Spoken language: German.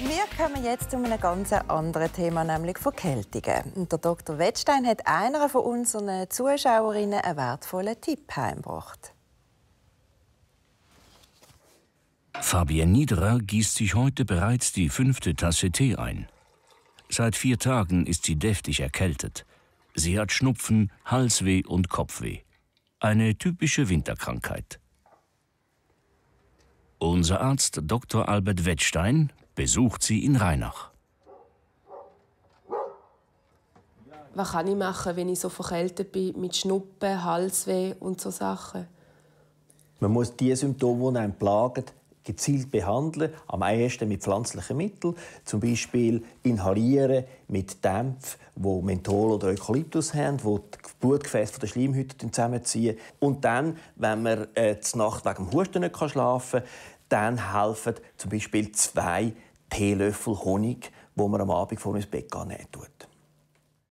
Wir kommen jetzt zu einem ganz anderen Thema, nämlich Verkältungen. Und der Dr. Wettstein hat einer von unseren Zuschauerinnen einen wertvollen Tipp heimgebracht. Fabienne Niederer gießt sich heute bereits die fünfte Tasse Tee ein. Seit vier Tagen ist sie deftig erkältet. Sie hat Schnupfen, Halsweh und Kopfweh. Eine typische Winterkrankheit. Unser Arzt Dr. Albert Wettstein besucht sie in Rheinach. Was kann ich machen, wenn ich so verkältet bin mit Schnuppen, Halsweh und so Sachen? Man muss die Symptome, die einen plagen, gezielt behandeln, am ehesten mit pflanzlichen Mitteln, zum Beispiel inhalieren mit Dämpfen, wo Menthol oder Eukalyptus haben, wo die Blutgefäße der Schleimhäute zusammenziehen. Und dann, wenn man äh, Nacht wegen dem Husten nicht schlafen kann, dann helfen zum Beispiel zwei Teelöffel Honig, wo man am Abend vor ins Bett gehen tut.